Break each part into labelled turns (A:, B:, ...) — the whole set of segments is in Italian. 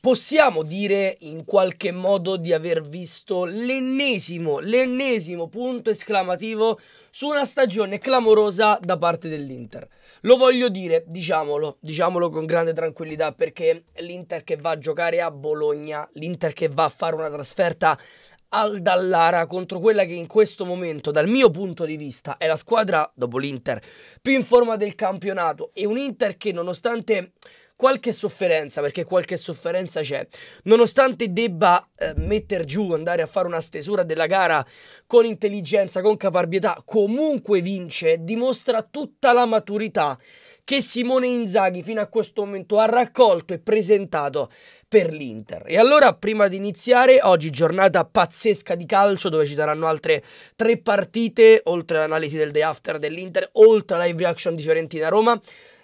A: possiamo dire in qualche modo di aver visto l'ennesimo, l'ennesimo punto esclamativo su una stagione clamorosa da parte dell'Inter. Lo voglio dire, diciamolo, diciamolo con grande tranquillità perché l'Inter che va a giocare a Bologna, l'Inter che va a fare una trasferta al Dallara contro quella che in questo momento, dal mio punto di vista, è la squadra, dopo l'Inter, più in forma del campionato e un Inter che nonostante qualche sofferenza, perché qualche sofferenza c'è. Nonostante debba eh, metter giù, andare a fare una stesura della gara con intelligenza, con caparbietà, comunque vince, dimostra tutta la maturità che Simone Inzaghi fino a questo momento ha raccolto e presentato per l'Inter. E allora, prima di iniziare, oggi giornata pazzesca di calcio dove ci saranno altre tre partite, oltre all'analisi del day after dell'Inter, oltre alla live reaction di Fiorentina Roma.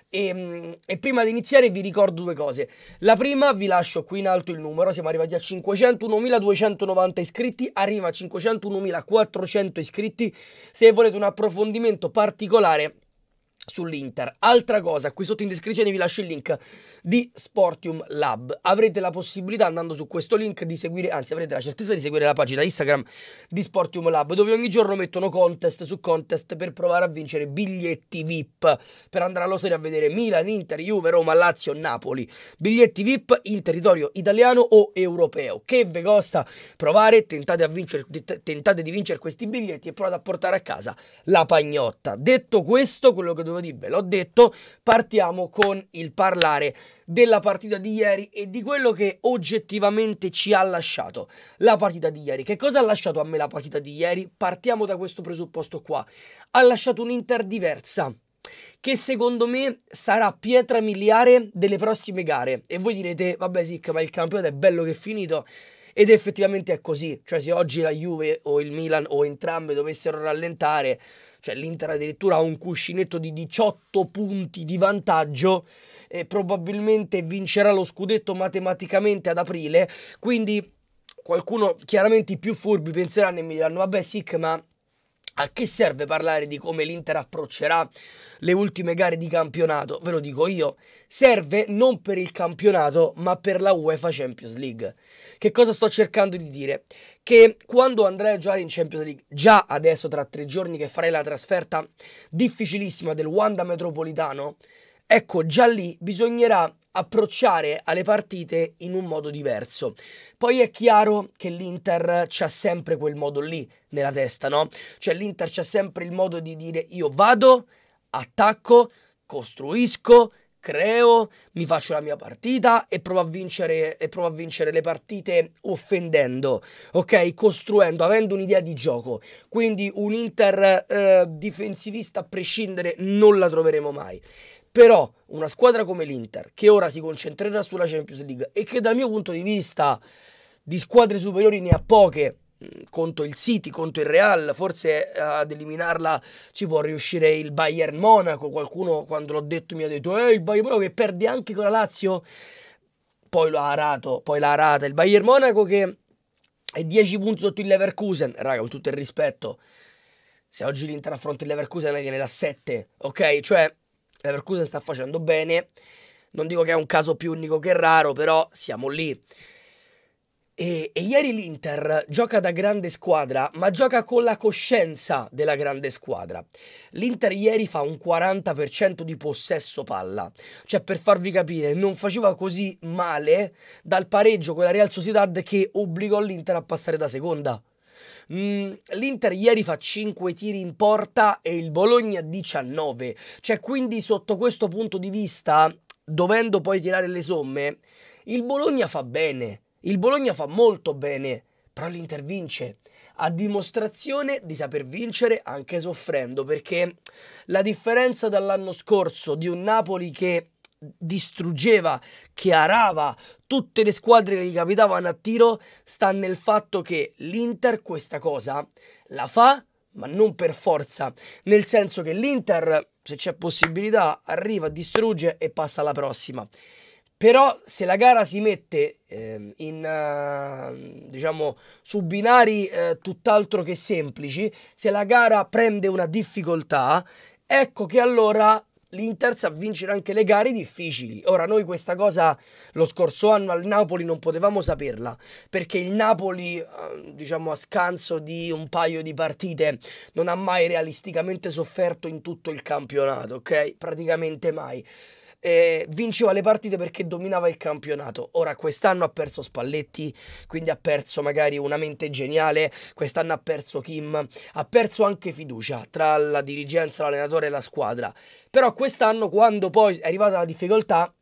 A: E, ehm, e, prima di iniziare vi ricordo due cose. La prima vi lascio qui in alto il numero, siamo arrivati a 501.290 iscritti, arriva a 501.400 iscritti. Se volete un approfondimento particolare sull'Inter. Altra cosa, qui sotto in descrizione vi lascio il link di Sportium Lab. Avrete la possibilità andando su questo link di seguire, anzi avrete la certezza di seguire la pagina Instagram di Sportium Lab dove ogni giorno mettono contest su contest per provare a vincere biglietti VIP per andare allo stadio a vedere Milan, Inter, Juve, Roma, Lazio, Napoli. Biglietti VIP in territorio italiano o europeo. Che vi costa provare, tentate, a vincere, tentate di vincere questi biglietti e provate a portare a casa la pagnotta. Detto questo, quello che dovete giovedì, ve l'ho detto, partiamo con il parlare della partita di ieri e di quello che oggettivamente ci ha lasciato la partita di ieri. Che cosa ha lasciato a me la partita di ieri? Partiamo da questo presupposto qua. Ha lasciato un'Inter diversa, che secondo me sarà pietra miliare delle prossime gare. E voi direte, vabbè Sic, ma il campionato è bello che è finito. Ed effettivamente è così, cioè se oggi la Juve o il Milan o entrambe dovessero rallentare, cioè l'Inter addirittura ha un cuscinetto di 18 punti di vantaggio e probabilmente vincerà lo scudetto matematicamente ad aprile, quindi qualcuno, chiaramente i più furbi, penseranno e mi diranno vabbè Sic ma a che serve parlare di come l'Inter approccerà le ultime gare di campionato? Ve lo dico io, serve non per il campionato ma per la UEFA Champions League. Che cosa sto cercando di dire? Che quando andrai a giocare in Champions League, già adesso tra tre giorni che farai la trasferta difficilissima del Wanda Metropolitano, ecco già lì bisognerà approcciare alle partite in un modo diverso. Poi è chiaro che l'Inter c'ha sempre quel modo lì nella testa, no? Cioè l'Inter c'ha sempre il modo di dire io vado, attacco, costruisco, creo, mi faccio la mia partita e provo a vincere, e provo a vincere le partite offendendo, ok? Costruendo, avendo un'idea di gioco. Quindi un Inter eh, difensivista a prescindere non la troveremo mai però una squadra come l'Inter, che ora si concentrerà sulla Champions League e che dal mio punto di vista di squadre superiori ne ha poche, mm, conto il City, conto il Real, forse eh, ad eliminarla ci può riuscire il Bayern Monaco, qualcuno quando l'ho detto mi ha detto eh, il Bayern Monaco che perde anche con la Lazio, poi lo ha arato, poi l'ha arata, il Bayern Monaco che è 10 punti sotto il Leverkusen, raga con tutto il rispetto, se oggi l'Inter affronta il Leverkusen è che ne dà 7, ok? Cioè Leverkusen sta facendo bene, non dico che è un caso più unico che raro, però siamo lì. E, e, ieri l'Inter gioca da grande squadra, ma gioca con la coscienza della grande squadra. L'Inter ieri fa un 40% di possesso palla. Cioè, per farvi capire, non faceva così male dal pareggio con la Real Sociedad che obbligò l'Inter a passare da seconda. Mm, L'Inter ieri fa 5 tiri in porta e il Bologna 19. Cioè, quindi sotto questo punto di vista, dovendo poi tirare le somme, il Bologna fa bene. Il Bologna fa molto bene, però l'Inter vince a dimostrazione di saper vincere anche soffrendo, perché la differenza dall'anno scorso di un Napoli che distruggeva, chiarava tutte le squadre che gli capitavano a tiro, sta nel fatto che l'Inter questa cosa la fa, ma non per forza, nel senso che l'Inter, se c'è possibilità, arriva, distrugge e passa alla prossima. Però se la gara si mette ehm, eh, in, uh, diciamo, su binari eh, tutt'altro che semplici, se la gara prende una difficoltà, ecco che allora l'Inter sa vincere anche le gare difficili. Ora, noi questa cosa lo scorso anno al Napoli non potevamo saperla, perché il Napoli, eh, diciamo a scanso di un paio di partite, non ha mai realisticamente sofferto in tutto il campionato, ok? Praticamente mai eh, vinceva le partite perché dominava il campionato. Ora quest'anno ha perso Spalletti, quindi ha perso magari una mente geniale, quest'anno ha perso Kim, ha perso anche fiducia tra la dirigenza, l'allenatore e la squadra. Però quest'anno quando poi è arrivata la difficoltà,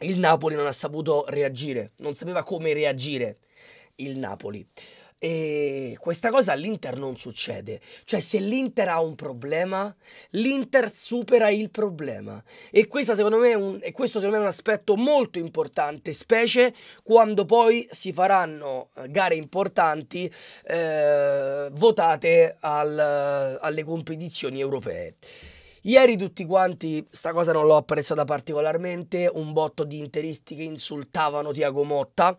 A: il Napoli non ha saputo reagire, non sapeva come reagire il Napoli. E questa cosa all'Inter non succede. Cioè, se l'Inter ha un problema, l'Inter supera il problema. E, secondo un, e questo secondo me è un aspetto molto importante, specie quando poi si faranno eh, gare importanti eh, votate al, alle competizioni europee. Ieri tutti quanti, sta cosa non l'ho apprezzata particolarmente, un botto di interisti che insultavano Tiago Motta.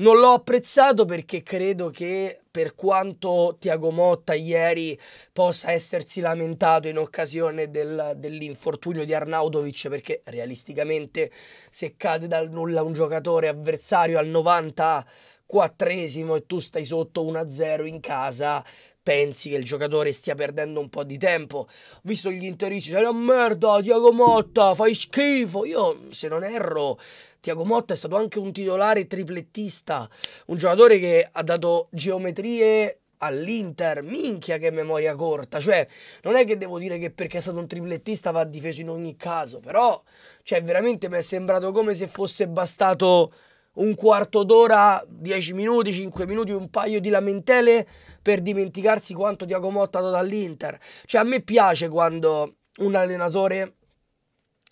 A: Non l'ho apprezzato perché credo che per quanto Tiago Motta ieri possa essersi lamentato in occasione del, dell'infortunio di Arnaudovic, perché realisticamente se cade dal nulla un giocatore avversario al 94esimo e tu stai sotto 1-0 in casa, pensi che il giocatore stia perdendo un po' di tempo. Ho visto gli interisti, è una merda, Tiago Motta, fai schifo. Io, se non erro, Tiago Motta è stato anche un titolare triplettista, un giocatore che ha dato geometrie all'Inter, minchia che memoria corta, cioè non è che devo dire che perché è stato un triplettista va difeso in ogni caso, però cioè veramente mi è sembrato come se fosse bastato un quarto d'ora, dieci minuti, cinque minuti, un paio di lamentele per dimenticarsi quanto Tiago Motta ha dato all'Inter. Cioè a me piace quando un allenatore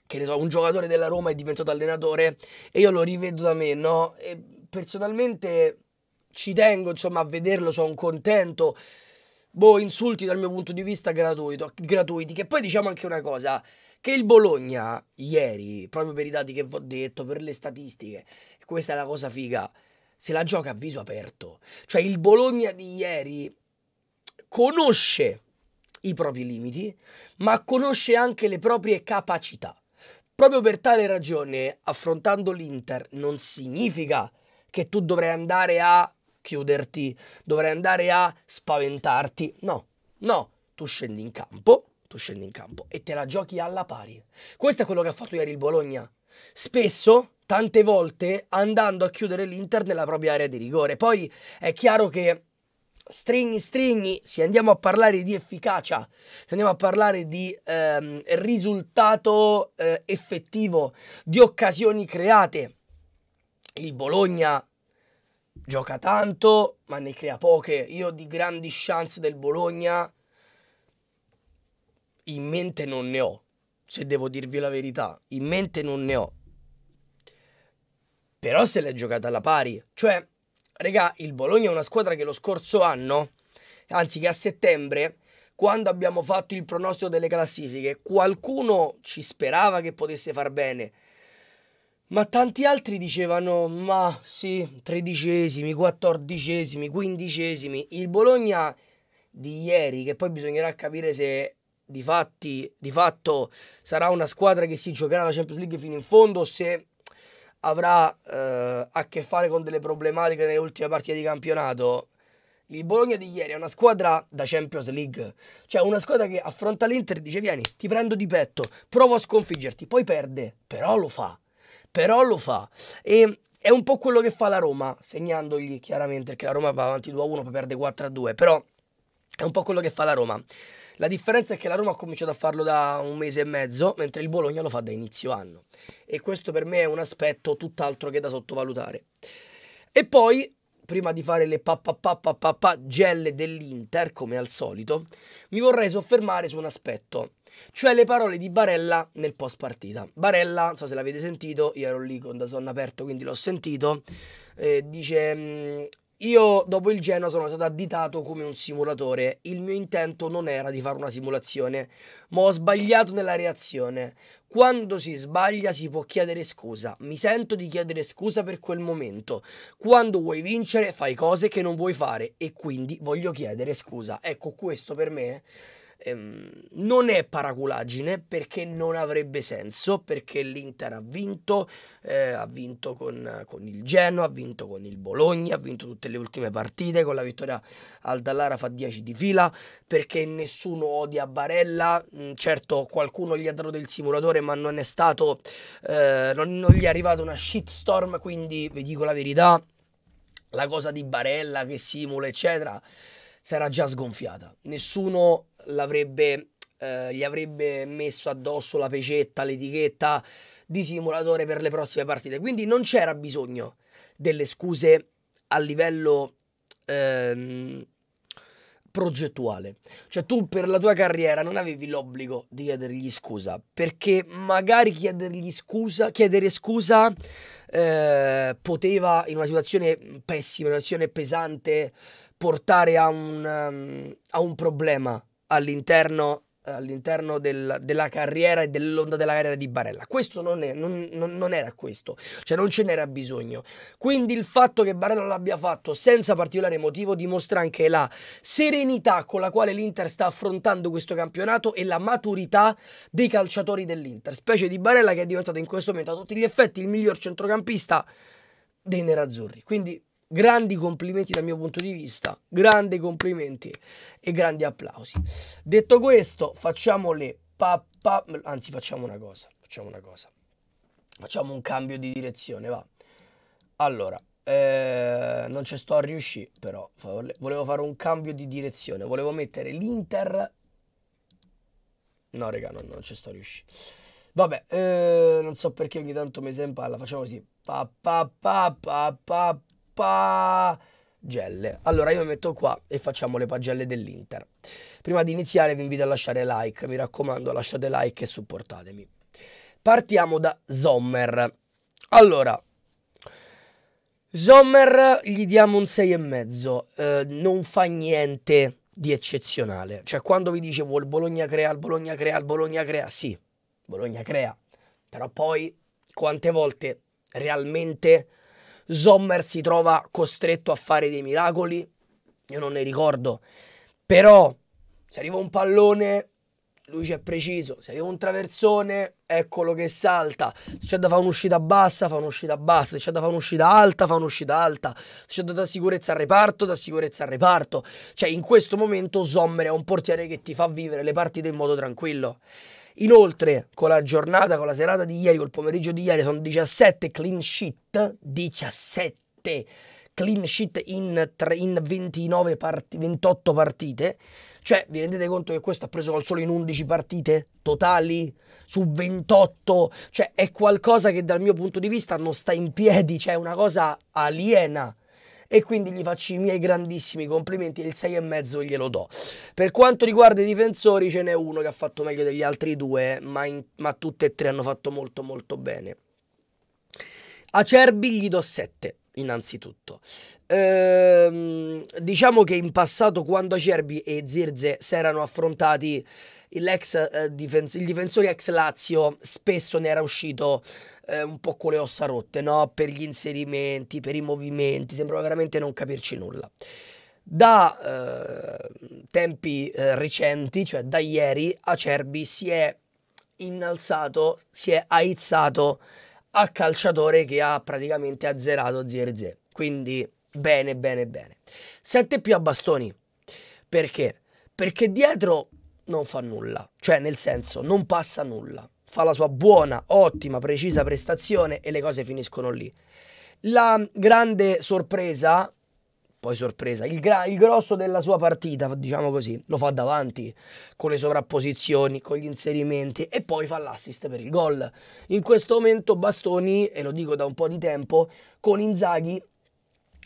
A: che ne so, un giocatore della Roma è diventato allenatore e io lo rivedo da me, no? E personalmente ci tengo, insomma, a vederlo, sono contento. Boh, insulti dal mio punto di vista gratuito, gratuiti. Che poi diciamo anche una cosa, che il Bologna ieri, proprio per i dati che vi ho detto, per le statistiche, questa è la cosa figa, se la gioca a viso aperto. Cioè il Bologna di ieri conosce i propri limiti, ma conosce anche le proprie capacità. Proprio per tale ragione, affrontando l'Inter non significa che tu dovrai andare a chiuderti, dovrai andare a spaventarti. No, no, tu scendi in campo, tu scendi in campo e te la giochi alla pari. Questo è quello che ha fatto ieri il Bologna. Spesso, tante volte, andando a chiudere l'Inter nella propria area di rigore. Poi è chiaro che stringi stringi se andiamo a parlare di efficacia, se andiamo a parlare di ehm, risultato eh, effettivo, di occasioni create, il Bologna gioca tanto ma ne crea poche. Io di grandi chance del Bologna in mente non ne ho, se devo dirvi la verità, in mente non ne ho. Però se l'è giocata alla pari, cioè Regà, il Bologna è una squadra che lo scorso anno, anzi che a settembre, quando abbiamo fatto il pronostico delle classifiche, qualcuno ci sperava che potesse far bene. Ma tanti altri dicevano, ma sì, tredicesimi, quattordicesimi, quindicesimi. Il Bologna di ieri, che poi bisognerà capire se di, fatti, di fatto sarà una squadra che si giocherà la Champions League fino in fondo, o se avrà eh, a che fare con delle problematiche nelle ultime partite di campionato, il Bologna di ieri è una squadra da Champions League, cioè una squadra che affronta l'Inter e dice vieni, ti prendo di petto, provo a sconfiggerti, poi perde, però lo fa, però lo fa. E è un po' quello che fa la Roma, segnandogli chiaramente, perché la Roma va avanti 2-1, poi perde 4-2, però è un po' quello che fa la Roma. La differenza è che la Roma ha cominciato a farlo da un mese e mezzo, mentre il Bologna lo fa da inizio anno. E questo per me è un aspetto tutt'altro che da sottovalutare. E poi, prima di fare le papapapapapa gelle dell'Inter, come al solito, mi vorrei soffermare su un aspetto, cioè le parole di Barella nel post partita. Barella, non so se l'avete sentito, io ero lì con da sonno aperto, quindi l'ho sentito, eh, dice mm, io dopo il Genoa sono stato additato come un simulatore. Il mio intento non era di fare una simulazione, ma ho sbagliato nella reazione. Quando si sbaglia si può chiedere scusa. Mi sento di chiedere scusa per quel momento. Quando vuoi vincere fai cose che non vuoi fare e quindi voglio chiedere scusa. Ecco questo per me ehm, non è paraculaggine perché non avrebbe senso, perché l'Inter ha vinto, eh, ha vinto con, con, il Genoa, ha vinto con il Bologna, ha vinto tutte le ultime partite, con la vittoria al Dallara fa 10 di fila, perché nessuno odia Barella, mm, certo qualcuno gli ha dato del simulatore ma non è stato, eh, non, non gli è arrivata una shitstorm, quindi vi dico la verità, la cosa di Barella che simula eccetera s'era già sgonfiata. Nessuno l'avrebbe, eh, gli avrebbe messo addosso la pecetta, l'etichetta di simulatore per le prossime partite. Quindi non c'era bisogno delle scuse a livello ehm, progettuale. Cioè tu per la tua carriera non avevi l'obbligo di chiedergli scusa, perché magari chiedergli scusa, chiedere scusa eh, poteva in una situazione pessima, in una situazione pesante, portare a un, um, a un problema all'interno, all'interno del, della carriera e dell'onda della carriera di Barella. Questo non, è, non, non, non era questo, cioè non ce n'era bisogno. Quindi il fatto che Barella l'abbia fatto senza particolare motivo dimostra anche la serenità con la quale l'Inter sta affrontando questo campionato e la maturità dei calciatori dell'Inter, specie di Barella che è diventato in questo momento a tutti gli effetti il miglior centrocampista dei nerazzurri. Quindi Grandi complimenti dal mio punto di vista, grandi complimenti e grandi applausi. Detto questo, facciamo le pappa, anzi facciamo una cosa, facciamo una cosa. Facciamo un cambio di direzione, va. Allora, eh, non ci sto a riuscire, però volevo fare un cambio di direzione, volevo mettere l'Inter No, raga, non, non ci sto riuscendo. Vabbè, eh, non so perché ogni tanto mi sembra. Facciamo così. Pa, pa, pa, pa, pa, pagelle. Allora io mi metto qua e facciamo le pagelle dell'Inter. Prima di iniziare vi invito a lasciare like, mi raccomando lasciate like e supportatemi. Partiamo da Sommer. Allora, Sommer gli diamo un 6,5, eh, non fa niente di eccezionale. Cioè quando vi dicevo il Bologna crea, il Bologna crea, il Bologna crea, sì, Bologna crea. Però poi quante volte realmente Sommer si trova costretto a fare dei miracoli, io non ne ricordo, però se arriva un pallone lui c'è preciso, se arriva un traversone eccolo che salta, se c'è da fare un'uscita bassa fa un'uscita bassa, se c'è da fare un'uscita alta fa un'uscita alta, se c'è da dare sicurezza al reparto da sicurezza al reparto, cioè in questo momento Sommer è un portiere che ti fa vivere le partite in modo tranquillo. Inoltre, con la giornata, con la serata di ieri, col pomeriggio di ieri, sono 17 clean sheet. 17 clean sheet in, tre, in 29 part- 28 partite. Cioè, vi rendete conto che questo ha preso gol solo in 11 partite totali su 28? Cioè, è qualcosa che dal mio punto di vista non sta in piedi, cioè è una cosa aliena e quindi gli faccio i miei grandissimi complimenti e il 6,5 glielo do. Per quanto riguarda i difensori ce n'è uno che ha fatto meglio degli altri due, ma, in, ma tutti e tre hanno fatto molto molto bene. Acerbi gli do 7 innanzitutto. Ehm, diciamo che in passato quando Acerbi e Zirze si erano affrontati eh, difens il difensore ex Lazio spesso ne era uscito eh, un po' con le ossa rotte, no? per gli inserimenti, per i movimenti, sembrava veramente non capirci nulla. Da eh, tempi eh, recenti, cioè da ieri, Acerbi si è innalzato, si è aizzato a calciatore che ha praticamente azzerato Zirze. Quindi bene, bene, bene. Sette più a bastoni. Perché? Perché dietro non fa nulla, cioè nel senso non passa nulla, fa la sua buona, ottima, precisa prestazione e le cose finiscono lì. La grande sorpresa, poi sorpresa, il, gra- il grosso della sua partita, diciamo così, lo fa davanti, con le sovrapposizioni, con gli inserimenti e poi fa l'assist per il gol. In questo momento Bastoni, e lo dico da un po' di tempo, con Inzaghi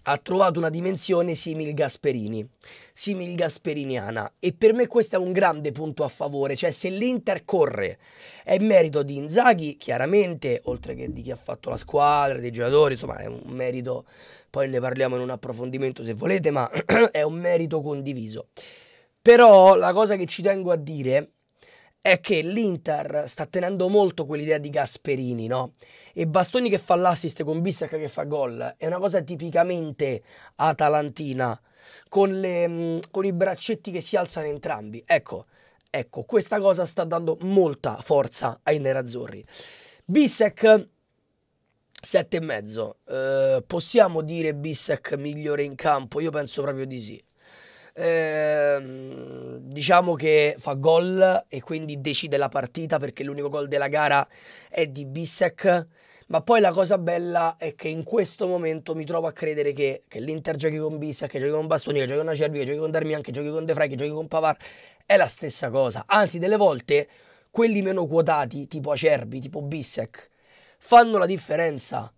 A: ha trovato una dimensione simil Gasperini, simil Gasperiniana e per me questo è un grande punto a favore, cioè se l'Inter corre è merito di Inzaghi chiaramente, oltre che di chi ha fatto la squadra, dei giocatori, insomma è un merito, poi ne parliamo in un approfondimento se volete, ma è un merito condiviso. Però la cosa che ci tengo a dire è che l'Inter sta tenendo molto quell'idea di Gasperini, no? E Bastoni che fa l'assist con Bissacca che fa gol è una cosa tipicamente atalantina, con, le, mm, con i braccetti che si alzano entrambi. Ecco, ecco, questa cosa sta dando molta forza ai nerazzurri. Bissek, 7,5. Eh, possiamo dire Bissek migliore in campo? Io penso proprio di sì. Ehm, diciamo che fa gol e quindi decide la partita perché l'unico gol della gara è di Bissek. Ma poi la cosa bella è che in questo momento mi trovo a credere che, che l'Inter giochi con Bissek, che giochi con Bastoni, che giochi con Acerbi, che giochi con Darmian, che giochi con De Frey, che giochi con Pavar, è la stessa cosa. Anzi, delle volte quelli meno quotati, tipo Acerbi, tipo Bissek, fanno la differenza.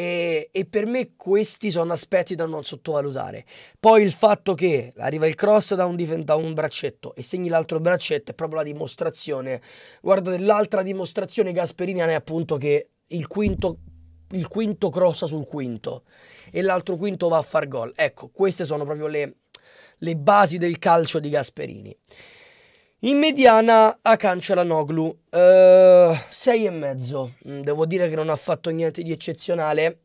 A: E, e, per me questi sono aspetti da non sottovalutare. Poi il fatto che arriva il cross da un, da un braccetto e segni l'altro braccetto è proprio la dimostrazione. Guarda, l'altra dimostrazione gasperiniana è appunto che il quinto il quinto crossa sul quinto e l'altro quinto va a far gol. Ecco, queste sono proprio le, le basi del calcio di Gasperini. In mediana a Cancelanoglu, uh, eh, 6,5. Mm, devo dire che non ha fatto niente di eccezionale.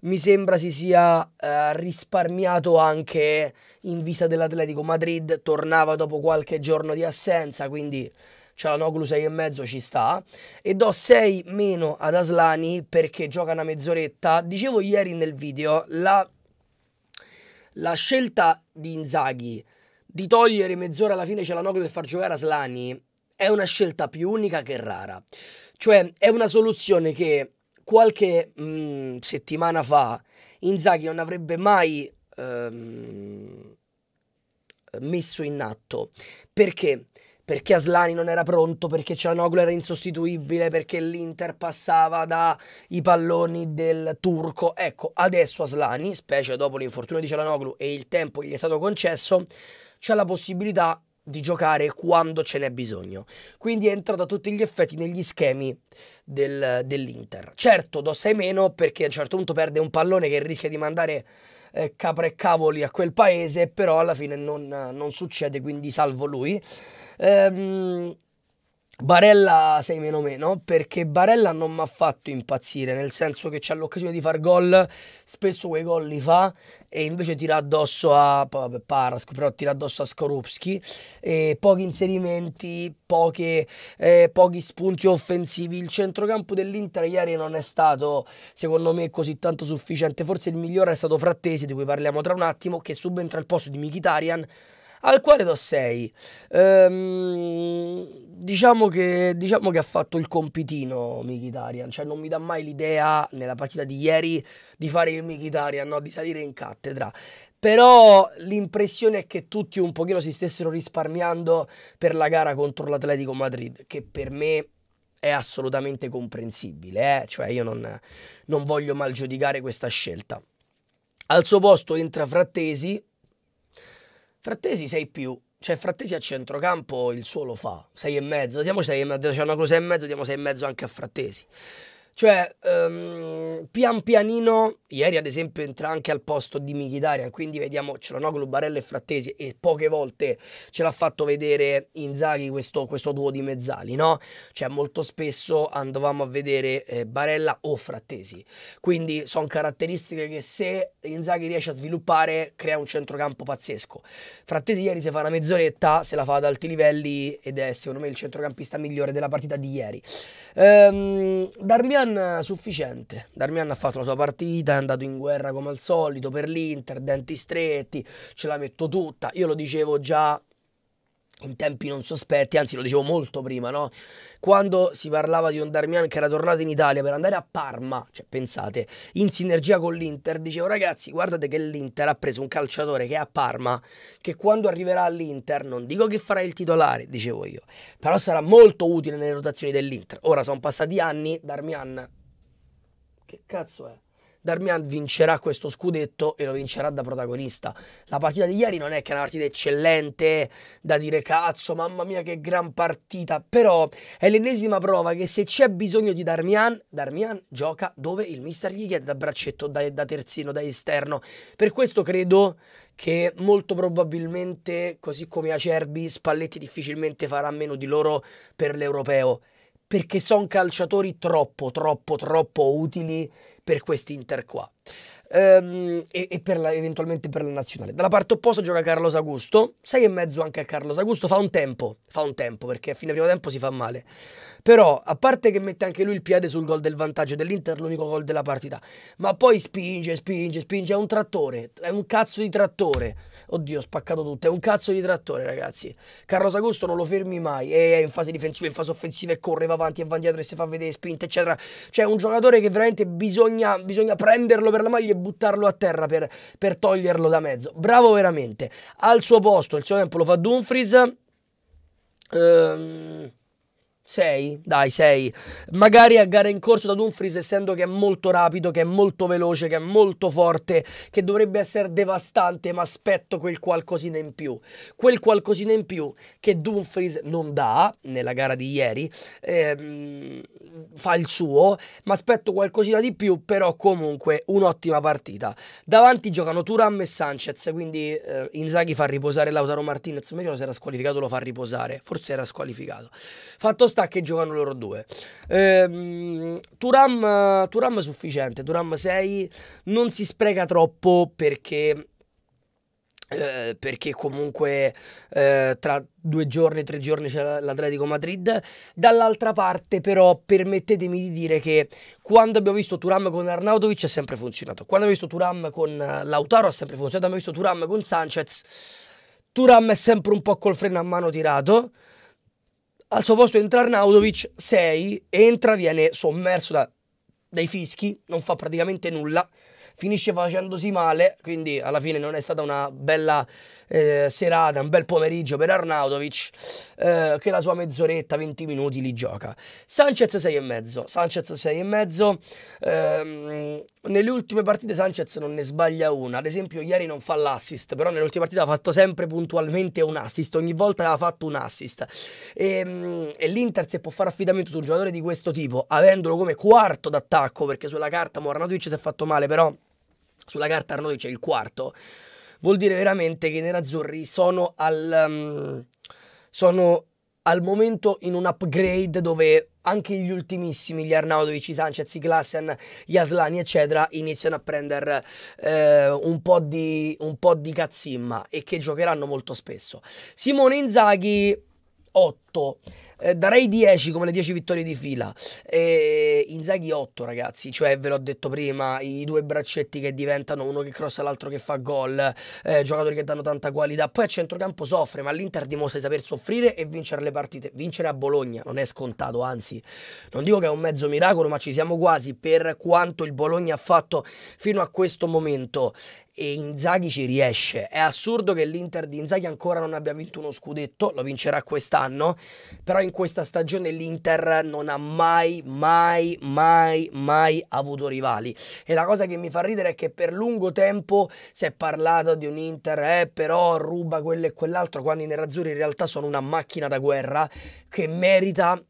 A: Mi sembra si sia uh, risparmiato anche in vista dell'Atletico Madrid. Tornava dopo qualche giorno di assenza, quindi Cialanoglu 6,5 ci sta. E do 6 meno ad Aslani perché gioca una mezz'oretta. Dicevo ieri nel video, la, la scelta di Inzaghi di togliere mezz'ora alla fine Cialanoglu per far giocare Aslani è una scelta più unica che rara. Cioè, è una soluzione che qualche mh, mm, settimana fa Inzaghi non avrebbe mai ehm, messo in atto. Perché? Perché Aslani non era pronto, perché Cialanoglu era insostituibile, perché l'Inter passava dai palloni del turco. Ecco, adesso Aslani, specie dopo l'infortunio di Cialanoglu e il tempo che gli è stato concesso, c'è la possibilità di giocare quando ce n'è bisogno. Quindi entra da tutti gli effetti negli schemi del, dell'Inter. Certo, do 6 meno perché a un certo punto perde un pallone che rischia di mandare eh, capre e cavoli a quel paese, però alla fine non, non succede, quindi salvo lui. Ehm, Barella 6 meno meno perché Barella non mi ha fatto impazzire nel senso che c'è l'occasione di far gol spesso quei gol li fa e invece tira addosso a vabbè, Parasco però tira addosso a Skorupski e pochi inserimenti poche, eh, pochi spunti offensivi il centrocampo dell'Inter ieri non è stato secondo me così tanto sufficiente forse il migliore è stato Frattesi di cui parliamo tra un attimo che subentra al posto di Mkhitaryan al quale do 6. Ehm, diciamo, che, diciamo, che, ha fatto il compitino Mkhitaryan, cioè non mi dà mai l'idea nella partita di ieri di fare il Mkhitaryan, no? di salire in cattedra. Però l'impressione è che tutti un pochino si stessero risparmiando per la gara contro l'Atletico Madrid, che per me è assolutamente comprensibile, eh? cioè io non, non voglio malgiudicare questa scelta. Al suo posto entra Frattesi, Frattesi sei più, cioè Frattesi a centrocampo il suo lo fa, Sei e mezzo, diamo sei e mezzo, c'è una cosa e mezzo, diamo sei e mezzo anche a Frattesi. Cioè, um, pian pianino, ieri ad esempio entra anche al posto di Michidarian, quindi vediamo ce Cialanoglu, Barella e Frattesi e poche volte ce l'ha fatto vedere Inzaghi questo, questo duo di mezzali, no? Cioè, molto spesso andavamo a vedere eh, Barella o Frattesi. Quindi sono caratteristiche che se Inzaghi riesce a sviluppare crea un centrocampo pazzesco. Frattesi ieri se fa una mezz'oretta, se la fa ad alti livelli ed è secondo me il centrocampista migliore della partita di ieri. Um, Darmian Darmian eh, sufficiente. Darmian ha fatto la sua partita, è andato in guerra come al solito per l'Inter, denti stretti, ce la metto tutta. Io lo dicevo già in tempi non sospetti, anzi lo dicevo molto prima, no? quando si parlava di un Darmian che era tornato in Italia per andare a Parma, cioè pensate, in sinergia con l'Inter, dicevo ragazzi guardate che l'Inter ha preso un calciatore che è a Parma, che quando arriverà all'Inter, non dico che farà il titolare, dicevo io, però sarà molto utile nelle rotazioni dell'Inter. Ora sono passati anni, Darmian, che cazzo è? Darmian vincerà questo scudetto e lo vincerà da protagonista. La partita di ieri non è che è una partita eccellente, da dire cazzo, mamma mia che gran partita, però è l'ennesima prova che se c'è bisogno di Darmian, Darmian gioca dove il mister gli chiede da braccetto, da, da terzino, da esterno. Per questo credo che molto probabilmente, così come Acerbi, Spalletti difficilmente farà meno di loro per l'europeo perché sono calciatori troppo, troppo, troppo utili per quest'Inter qua ehm, e, e per la, eventualmente per la nazionale. Dalla parte opposta gioca Carlos Augusto, 6 e mezzo anche a Carlos Augusto, fa un tempo, fa un tempo perché a fine primo tempo si fa male. Però, a parte che mette anche lui il piede sul gol del vantaggio dell'Inter, l'unico gol della partita, ma poi spinge, spinge, spinge, è un trattore, è un cazzo di trattore. Oddio, ho spaccato tutto, è un cazzo di trattore, ragazzi. Carlos Augusto non lo fermi mai, e è in fase difensiva, in fase offensiva e corre, va avanti e va indietro e si fa vedere spinte, eccetera. Cioè, è un giocatore che veramente bisogna, bisogna prenderlo per la maglia buttarlo a terra per, per toglierlo da mezzo. Bravo veramente. Al suo posto, il suo tempo lo fa Dumfries. Ehm... 6, dai 6, magari a gara in corso da Dumfries essendo che è molto rapido, che è molto veloce, che è molto forte, che dovrebbe essere devastante, ma aspetto quel qualcosina in più. Quel qualcosina in più che Dumfries non dà nella gara di ieri, ehm, fa il suo, ma aspetto qualcosina di più, però comunque un'ottima partita. Davanti giocano Turam e Sanchez, quindi eh, Inzaghi fa riposare Lautaro Martinez, meglio se era squalificato lo fa riposare, forse era squalificato. Fatto sta che giocano loro due. Ehm, Turam, Turam è sufficiente, Turam 6 non si spreca troppo perché... Eh, perché comunque eh, tra due giorni, tre giorni c'è l'Atletico Madrid. Dall'altra parte, però, permettetemi di dire che quando abbiamo visto Turam con Arnautovic ha sempre funzionato. Quando abbiamo visto Turam con Lautaro ha sempre funzionato. Abbiamo visto Turam con Sanchez. Turam è sempre un po' col freno a mano tirato. Al suo posto entra Arnaudovic, 6, entra, viene sommerso da, dai fischi, non fa praticamente nulla, finisce facendosi male, quindi alla fine non è stata una bella eh, serata, un bel pomeriggio per Arnautovic, eh, che la sua mezz'oretta, 20 minuti li gioca. Sanchez 6,5. Sanchez 6,5. Ehm, nelle ultime partite Sanchez non ne sbaglia una. Ad esempio, ieri non fa l'assist, però nelle ultime partite ha fatto sempre puntualmente un assist. Ogni volta ha fatto un assist. E, ehm, e l'Inter, se può fare affidamento su un giocatore di questo tipo, avendolo come quarto d'attacco, perché sulla carta Moranovic si è fatto male, però sulla carta Arnautovic è il quarto vuol dire veramente che i nerazzurri sono al, um, sono al momento in un upgrade dove anche gli ultimissimi, gli Arnaudovic, i Sanchez, i Glassen, gli Aslani, eccetera, iniziano a prendere eh, un, po di, un po' di cazzimma e che giocheranno molto spesso. Simone Inzaghi, 8 8, eh, darei 10 come le 10 vittorie di fila. E Inzaghi 8 ragazzi, cioè ve l'ho detto prima, i due braccetti che diventano uno che crossa l'altro che fa gol, eh, giocatori che danno tanta qualità. Poi a centrocampo soffre, ma l'Inter dimostra di saper soffrire e vincere le partite. Vincere a Bologna non è scontato, anzi non dico che è un mezzo miracolo, ma ci siamo quasi per quanto il Bologna ha fatto fino a questo momento e Inzaghi ci riesce. È assurdo che l'Inter di Inzaghi ancora non abbia vinto uno scudetto, lo vincerà quest'anno però in questa stagione l'Inter non ha mai, mai, mai, mai avuto rivali. E la cosa che mi fa ridere è che per lungo tempo si è parlato di un Inter, eh, però ruba quello e quell'altro, quando i nerazzurri in realtà sono una macchina da guerra che merita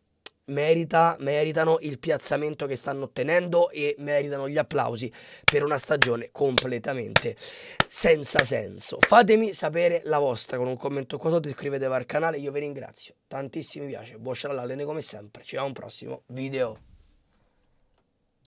A: merita, meritano il piazzamento che stanno ottenendo e meritano gli applausi per una stagione completamente senza senso. Fatemi sapere la vostra con un commento qua sotto, iscrivetevi al canale, io vi ringrazio, tantissimi piace, buon sciallalene come sempre, ci vediamo a prossimo video.